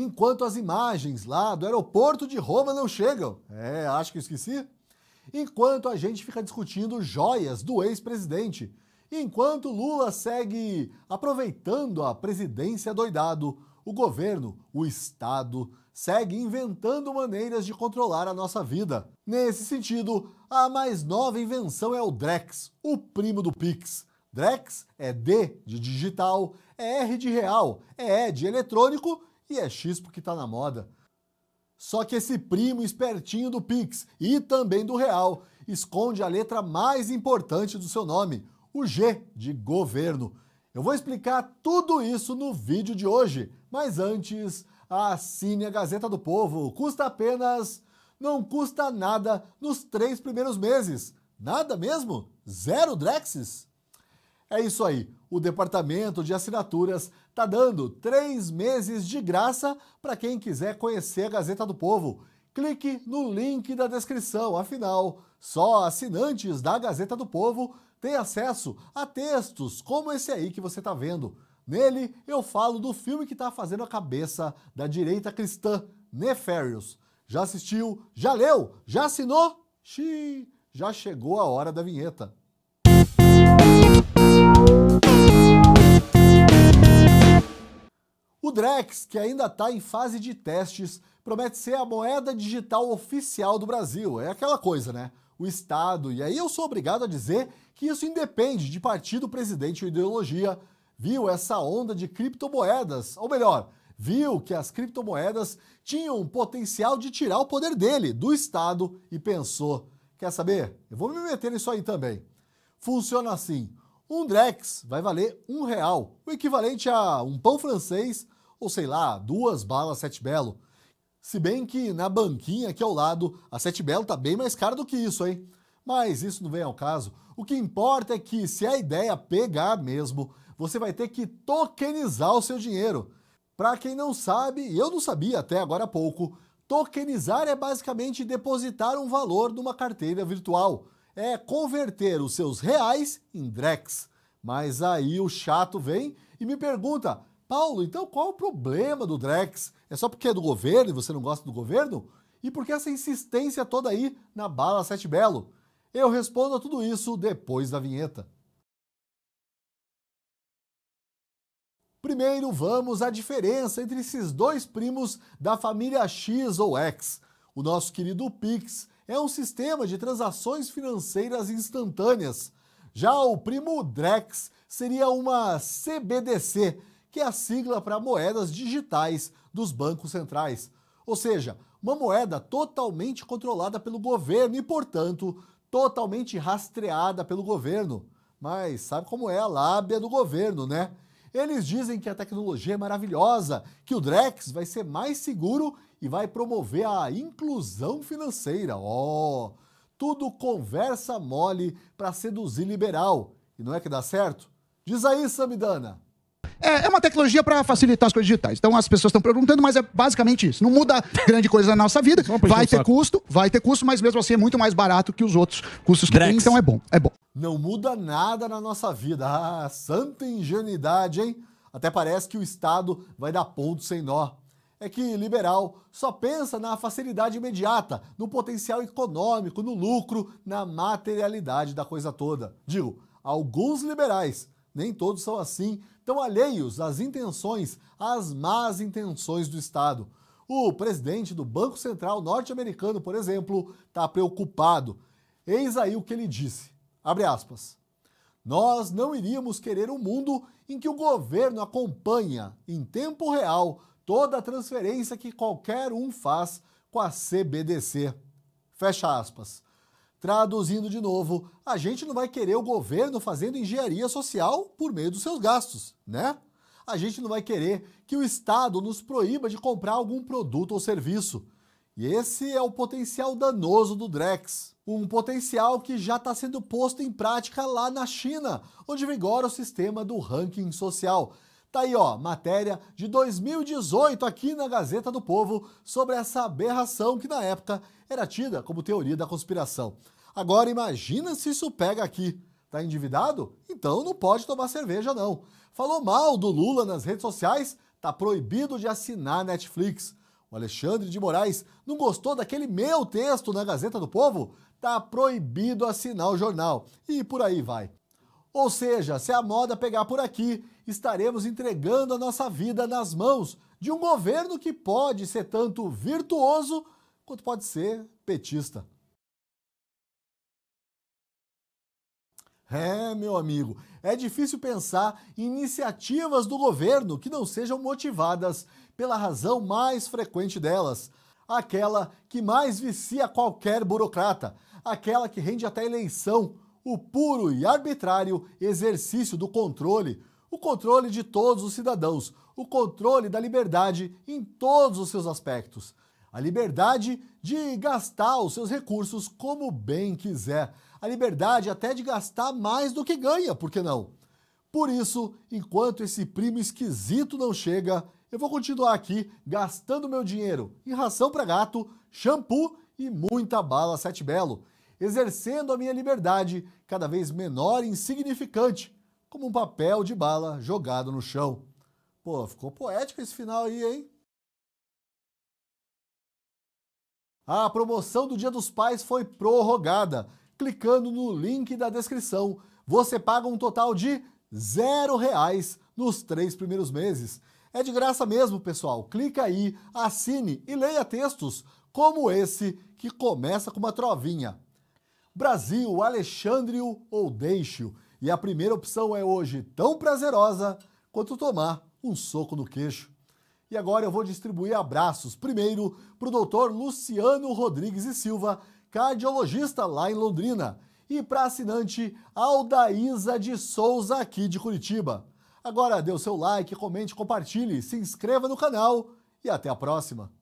enquanto as imagens lá do aeroporto de Roma não chegam. É, acho que esqueci. Enquanto a gente fica discutindo joias do ex-presidente. Enquanto Lula segue aproveitando a presidência doidado, o governo, o Estado, segue inventando maneiras de controlar a nossa vida. Nesse sentido, a mais nova invenção é o Drex, o primo do Pix. Drex é D de digital, é R de real, é E de eletrônico e é X porque está na moda. Só que esse primo espertinho do Pix e também do Real esconde a letra mais importante do seu nome, o G de governo. Eu vou explicar tudo isso no vídeo de hoje, mas antes, assine a Gazeta do Povo. Custa apenas. Não custa nada nos três primeiros meses. Nada mesmo? Zero Drexis? É isso aí. O departamento de assinaturas está dando três meses de graça para quem quiser conhecer a Gazeta do Povo. Clique no link da descrição, afinal, só assinantes da Gazeta do Povo têm acesso a textos como esse aí que você está vendo. Nele, eu falo do filme que está fazendo a cabeça da direita cristã, Nefarious. Já assistiu? Já leu? Já assinou? Xiii, já chegou a hora da vinheta. O Drex, que ainda está em fase de testes, promete ser a moeda digital oficial do Brasil. É aquela coisa, né? O Estado. E aí eu sou obrigado a dizer que isso independe de partido, presidente ou ideologia. Viu essa onda de criptomoedas? Ou melhor, viu que as criptomoedas tinham o potencial de tirar o poder dele, do Estado, e pensou: quer saber? Eu vou me meter nisso aí também. Funciona assim: um Drex vai valer um real, o equivalente a um pão francês ou sei lá, duas balas Sete Belo. Se bem que na banquinha aqui ao lado, a Sete Belo tá bem mais cara do que isso, hein? Mas isso não vem ao caso. O que importa é que se a ideia pegar mesmo, você vai ter que tokenizar o seu dinheiro. Para quem não sabe, e eu não sabia até agora há pouco, tokenizar é basicamente depositar um valor numa carteira virtual é converter os seus reais em Drex. Mas aí o chato vem e me pergunta: Paulo, então qual é o problema do Drex? É só porque é do governo e você não gosta do governo? E por que essa insistência toda aí na bala Sete Belo? Eu respondo a tudo isso depois da vinheta. Primeiro, vamos à diferença entre esses dois primos da família X ou X. O nosso querido Pix é um sistema de transações financeiras instantâneas. Já o primo Drex seria uma CBDC, que é a sigla para moedas digitais dos bancos centrais. Ou seja, uma moeda totalmente controlada pelo governo e, portanto, totalmente rastreada pelo governo. Mas sabe como é a lábia do governo, né? Eles dizem que a tecnologia é maravilhosa, que o Drex vai ser mais seguro e vai promover a inclusão financeira. Ó, oh, tudo conversa mole para seduzir liberal. E não é que dá certo? Diz aí, Samidana. É, é uma tecnologia para facilitar as coisas digitais. Então as pessoas estão perguntando, mas é basicamente isso. Não muda grande coisa na nossa vida. Vai ter custo, vai ter custo, mas mesmo assim é muito mais barato que os outros custos que tem, então é bom, é bom. Não muda nada na nossa vida. Ah, santa ingenuidade, hein? Até parece que o Estado vai dar ponto sem nó. É que liberal só pensa na facilidade imediata, no potencial econômico, no lucro, na materialidade da coisa toda. Digo, alguns liberais, nem todos são assim, estão alheios às intenções, às más intenções do Estado. O presidente do Banco Central norte-americano, por exemplo, está preocupado. Eis aí o que ele disse. Abre aspas. Nós não iríamos querer um mundo em que o governo acompanha em tempo real toda a transferência que qualquer um faz com a CBDC. Fecha aspas. Traduzindo de novo, a gente não vai querer o governo fazendo engenharia social por meio dos seus gastos, né? A gente não vai querer que o Estado nos proíba de comprar algum produto ou serviço. E esse é o potencial danoso do Drex. Um potencial que já está sendo posto em prática lá na China, onde vigora o sistema do ranking social, Tá aí, ó, matéria de 2018 aqui na Gazeta do Povo sobre essa aberração que na época era tida como teoria da conspiração. Agora imagina se isso pega aqui. Tá endividado? Então não pode tomar cerveja não. Falou mal do Lula nas redes sociais? Tá proibido de assinar Netflix. O Alexandre de Moraes não gostou daquele meu texto na Gazeta do Povo? Tá proibido assinar o jornal. E por aí vai. Ou seja, se a moda pegar por aqui, estaremos entregando a nossa vida nas mãos de um governo que pode ser tanto virtuoso quanto pode ser petista. É, meu amigo, é difícil pensar em iniciativas do governo que não sejam motivadas pela razão mais frequente delas, aquela que mais vicia qualquer burocrata, aquela que rende até eleição o puro e arbitrário exercício do controle, o controle de todos os cidadãos, o controle da liberdade em todos os seus aspectos. A liberdade de gastar os seus recursos como bem quiser. A liberdade até de gastar mais do que ganha, por que não? Por isso, enquanto esse primo esquisito não chega, eu vou continuar aqui gastando meu dinheiro em ração para gato, shampoo e muita bala sete belo exercendo a minha liberdade, cada vez menor e insignificante, como um papel de bala jogado no chão. Pô, ficou poético esse final aí, hein? A promoção do Dia dos Pais foi prorrogada. Clicando no link da descrição, você paga um total de zero reais nos três primeiros meses. É de graça mesmo, pessoal. Clica aí, assine e leia textos como esse que começa com uma trovinha. Brasil, Alexandre ou Deixio. E a primeira opção é hoje tão prazerosa quanto tomar um soco no queixo. E agora eu vou distribuir abraços. Primeiro para o doutor Luciano Rodrigues e Silva, cardiologista lá em Londrina. E para assinante Aldaísa de Souza, aqui de Curitiba. Agora dê o seu like, comente, compartilhe, se inscreva no canal e até a próxima.